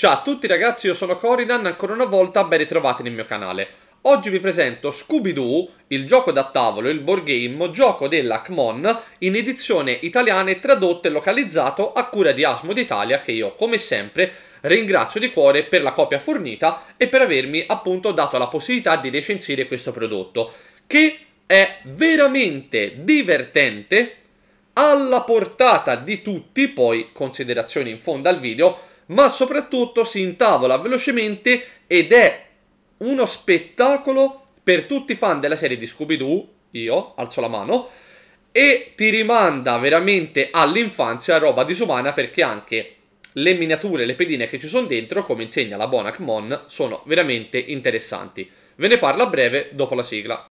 Ciao a tutti ragazzi, io sono Coridan, ancora una volta ben ritrovati nel mio canale. Oggi vi presento Scooby-Doo, il gioco da tavolo, il board game, gioco della Kmon, in edizione italiana e tradotto e localizzato a cura di Asmo d'Italia, che io, come sempre, ringrazio di cuore per la copia fornita e per avermi appunto dato la possibilità di recensire questo prodotto, che è veramente divertente, alla portata di tutti, poi considerazioni in fondo al video, ma soprattutto si intavola velocemente ed è uno spettacolo per tutti i fan della serie di Scooby-Doo, io alzo la mano, e ti rimanda veramente all'infanzia, roba disumana, perché anche le miniature, le pedine che ci sono dentro, come insegna la buona Kmon, sono veramente interessanti. Ve ne parlo a breve dopo la sigla.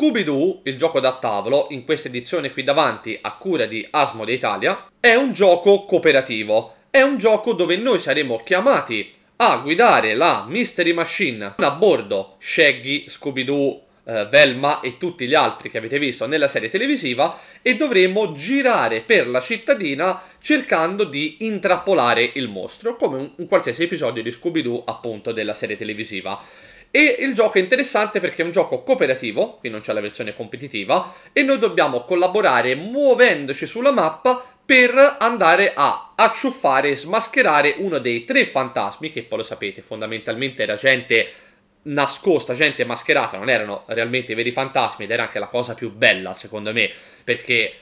Scooby-Doo, il gioco da tavolo, in questa edizione qui davanti a cura di Asmode Italia, è un gioco cooperativo. È un gioco dove noi saremo chiamati a guidare la Mystery Machine a bordo Shaggy, Scooby-Doo, eh, Velma e tutti gli altri che avete visto nella serie televisiva e dovremo girare per la cittadina cercando di intrappolare il mostro, come un, un qualsiasi episodio di Scooby-Doo appunto della serie televisiva. E il gioco è interessante perché è un gioco cooperativo, qui non c'è la versione competitiva, e noi dobbiamo collaborare muovendoci sulla mappa per andare a acciuffare e smascherare uno dei tre fantasmi, che poi lo sapete, fondamentalmente era gente nascosta, gente mascherata, non erano realmente veri fantasmi ed era anche la cosa più bella secondo me, perché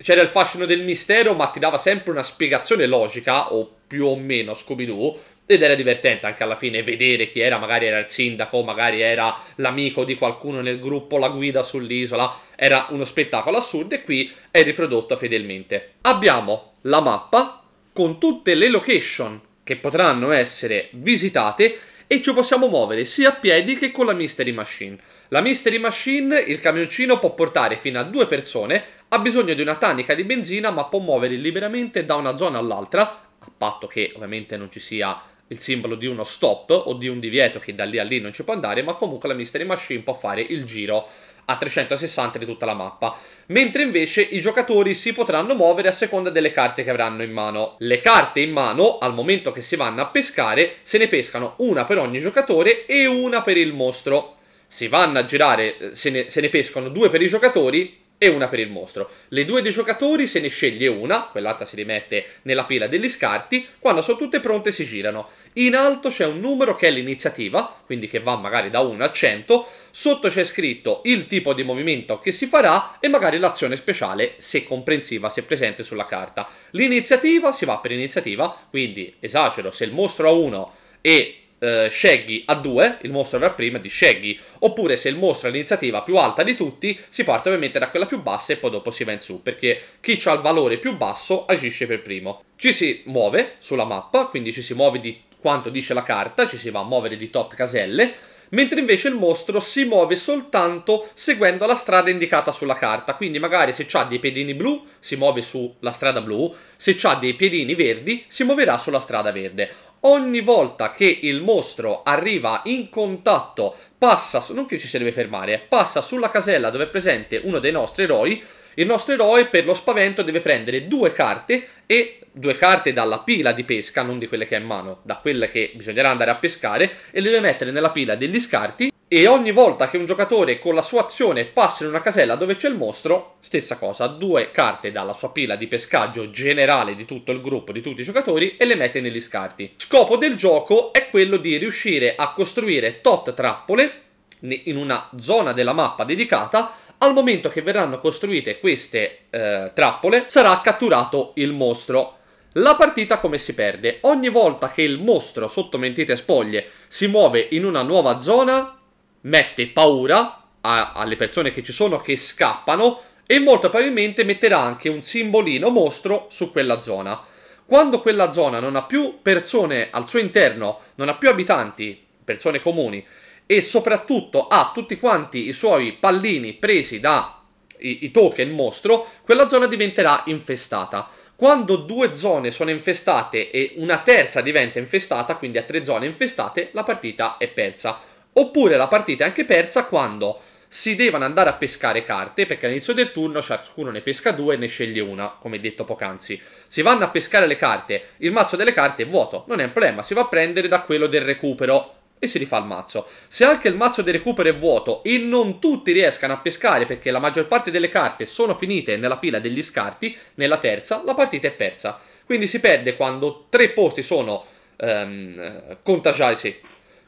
c'era il fascino del mistero ma ti dava sempre una spiegazione logica o più o meno Scooby-Doo ed era divertente anche alla fine vedere chi era, magari era il sindaco, magari era l'amico di qualcuno nel gruppo, la guida sull'isola. Era uno spettacolo assurdo e qui è riprodotto fedelmente. Abbiamo la mappa con tutte le location che potranno essere visitate e ci possiamo muovere sia a piedi che con la Mystery Machine. La Mystery Machine, il camioncino, può portare fino a due persone, ha bisogno di una tannica di benzina ma può muovere liberamente da una zona all'altra, a patto che ovviamente non ci sia il simbolo di uno stop o di un divieto che da lì a lì non ci può andare, ma comunque la Mystery Machine può fare il giro a 360 di tutta la mappa, mentre invece i giocatori si potranno muovere a seconda delle carte che avranno in mano. Le carte in mano, al momento che si vanno a pescare, se ne pescano una per ogni giocatore e una per il mostro. Si vanno a girare, eh, se ne, se ne pescano due per i giocatori e una per il mostro. Le due dei giocatori se ne sceglie una, quell'altra si rimette nella pila degli scarti, quando sono tutte pronte si girano. In alto c'è un numero che è l'iniziativa, quindi che va magari da 1 a 100, sotto c'è scritto il tipo di movimento che si farà e magari l'azione speciale se comprensiva, se presente sulla carta. L'iniziativa si va per iniziativa, quindi esagero, se il mostro ha 1 e eh, Shaggy a 2, il mostro avrà prima di Shaggy, oppure se il mostro ha l'iniziativa più alta di tutti, si parte ovviamente da quella più bassa e poi dopo si va in su, perché chi ha il valore più basso agisce per primo. Ci si muove sulla mappa, quindi ci si muove di quanto dice la carta, ci si va a muovere di tot caselle, mentre invece il mostro si muove soltanto seguendo la strada indicata sulla carta, quindi magari se ha dei piedini blu si muove sulla strada blu, se ha dei piedini verdi si muoverà sulla strada verde ogni volta che il mostro arriva in contatto, passa, su, non che ci si deve fermare, passa sulla casella dove è presente uno dei nostri eroi, il nostro eroe per lo spavento deve prendere due carte e due carte dalla pila di pesca, non di quelle che ha in mano, da quelle che bisognerà andare a pescare, e le deve mettere nella pila degli scarti e ogni volta che un giocatore con la sua azione passa in una casella dove c'è il mostro, stessa cosa, due carte dalla sua pila di pescaggio generale di tutto il gruppo, di tutti i giocatori, e le mette negli scarti. Scopo del gioco è quello di riuscire a costruire tot trappole in una zona della mappa dedicata al momento che verranno costruite queste eh, trappole sarà catturato il mostro. La partita come si perde? Ogni volta che il mostro sotto mentite spoglie si muove in una nuova zona mette paura a, alle persone che ci sono che scappano e molto probabilmente metterà anche un simbolino mostro su quella zona. Quando quella zona non ha più persone al suo interno, non ha più abitanti, persone comuni, e soprattutto ha tutti quanti i suoi pallini presi da i, i token mostro, quella zona diventerà infestata. Quando due zone sono infestate e una terza diventa infestata, quindi ha tre zone infestate, la partita è persa. Oppure la partita è anche persa quando si devono andare a pescare carte, perché all'inizio del turno ciascuno ne pesca due e ne sceglie una, come detto poc'anzi. Si vanno a pescare le carte, il mazzo delle carte è vuoto, non è un problema, si va a prendere da quello del recupero e si rifà il mazzo. Se anche il mazzo di recupero è vuoto e non tutti riescano a pescare perché la maggior parte delle carte sono finite nella pila degli scarti, nella terza, la partita è persa. Quindi si perde quando tre posti sono ehm, contagiati, sì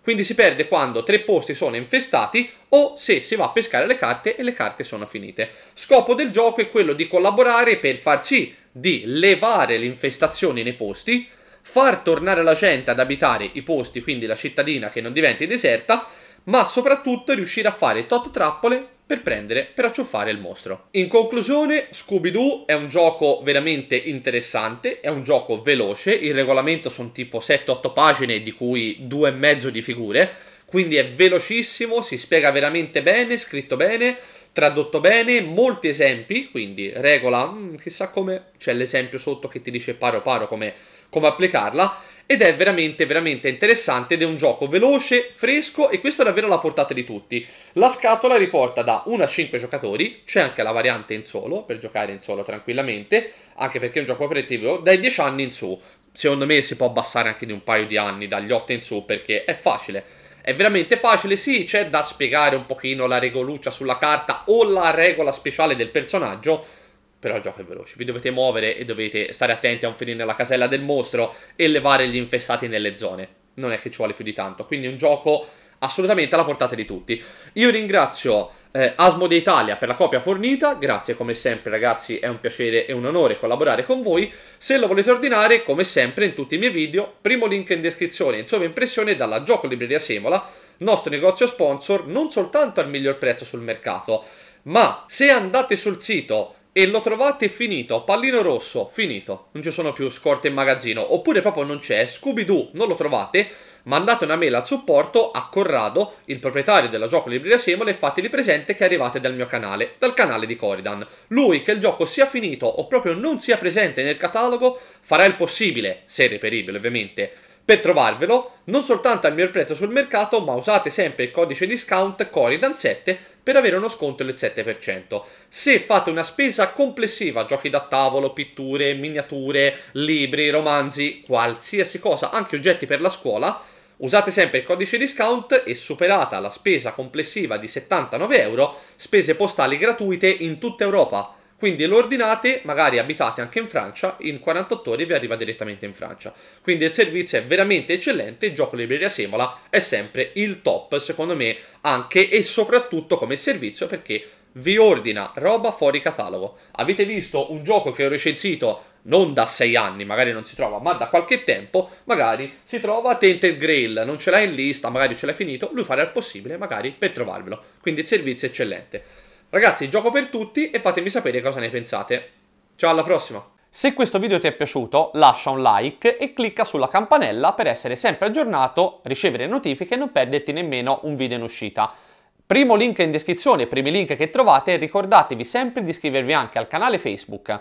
quindi si perde quando tre posti sono infestati o se si va a pescare le carte e le carte sono finite. Scopo del gioco è quello di collaborare per far sì di levare l'infestazione nei posti, far tornare la gente ad abitare i posti, quindi la cittadina che non diventi deserta, ma soprattutto riuscire a fare tot trappole per prendere, per acciuffare il mostro. In conclusione, Scooby-Doo è un gioco veramente interessante, è un gioco veloce, il regolamento sono tipo 7-8 pagine, di cui e mezzo di figure, quindi è velocissimo, si spiega veramente bene, scritto bene, tradotto bene, molti esempi, quindi regola, mm, chissà come, c'è l'esempio sotto che ti dice paro paro come, come applicarla, ed è veramente veramente interessante ed è un gioco veloce, fresco e questo è davvero alla portata di tutti. La scatola riporta da 1 a 5 giocatori, c'è anche la variante in solo per giocare in solo tranquillamente, anche perché è un gioco operativo dai 10 anni in su. Secondo me si può abbassare anche di un paio di anni, dagli 8 in su, perché è facile. È veramente facile, sì, c'è da spiegare un pochino la regoluccia sulla carta o la regola speciale del personaggio, però il gioco è veloce. Vi dovete muovere e dovete stare attenti a non finire nella casella del mostro e levare gli infestati nelle zone. Non è che ci vuole più di tanto. Quindi è un gioco assolutamente alla portata di tutti. Io ringrazio eh, Asmode Italia per la copia fornita. Grazie come sempre, ragazzi, è un piacere e un onore collaborare con voi. Se lo volete ordinare, come sempre in tutti i miei video, primo link in descrizione, insomma impressione dalla Gioco Libreria Semola, nostro negozio sponsor, non soltanto al miglior prezzo sul mercato, ma se andate sul sito e lo trovate finito, pallino rosso, finito, non ci sono più scorte in magazzino, oppure proprio non c'è, Scooby-Doo, non lo trovate, mandate una mail al supporto a Corrado, il proprietario della gioco libreria Semole, e fateli presente che arrivate dal mio canale, dal canale di Coridan. Lui, che il gioco sia finito o proprio non sia presente nel catalogo, farà il possibile, se reperibile ovviamente, per trovarvelo, non soltanto al mio prezzo sul mercato, ma usate sempre il codice discount Coridan7 per avere uno sconto del 7%. Se fate una spesa complessiva, giochi da tavolo, pitture, miniature, libri, romanzi, qualsiasi cosa, anche oggetti per la scuola, Usate sempre il codice discount e superata la spesa complessiva di 79 euro, spese postali gratuite in tutta Europa. Quindi lo ordinate, magari abitate anche in Francia, in 48 ore vi arriva direttamente in Francia. Quindi il servizio è veramente eccellente, il gioco libreria Semola è sempre il top secondo me anche e soprattutto come servizio perché vi ordina roba fuori catalogo. Avete visto un gioco che ho recensito non da 6 anni, magari non si trova, ma da qualche tempo, magari si trova Tented Grail, non ce l'ha in lista, magari ce l'ha finito, lui farà il possibile magari per trovarvelo. Quindi il servizio è eccellente. Ragazzi, gioco per tutti e fatemi sapere cosa ne pensate. Ciao, alla prossima! Se questo video ti è piaciuto lascia un like e clicca sulla campanella per essere sempre aggiornato, ricevere notifiche e non perderti nemmeno un video in uscita. Primo link in descrizione, primi link che trovate, ricordatevi sempre di iscrivervi anche al canale Facebook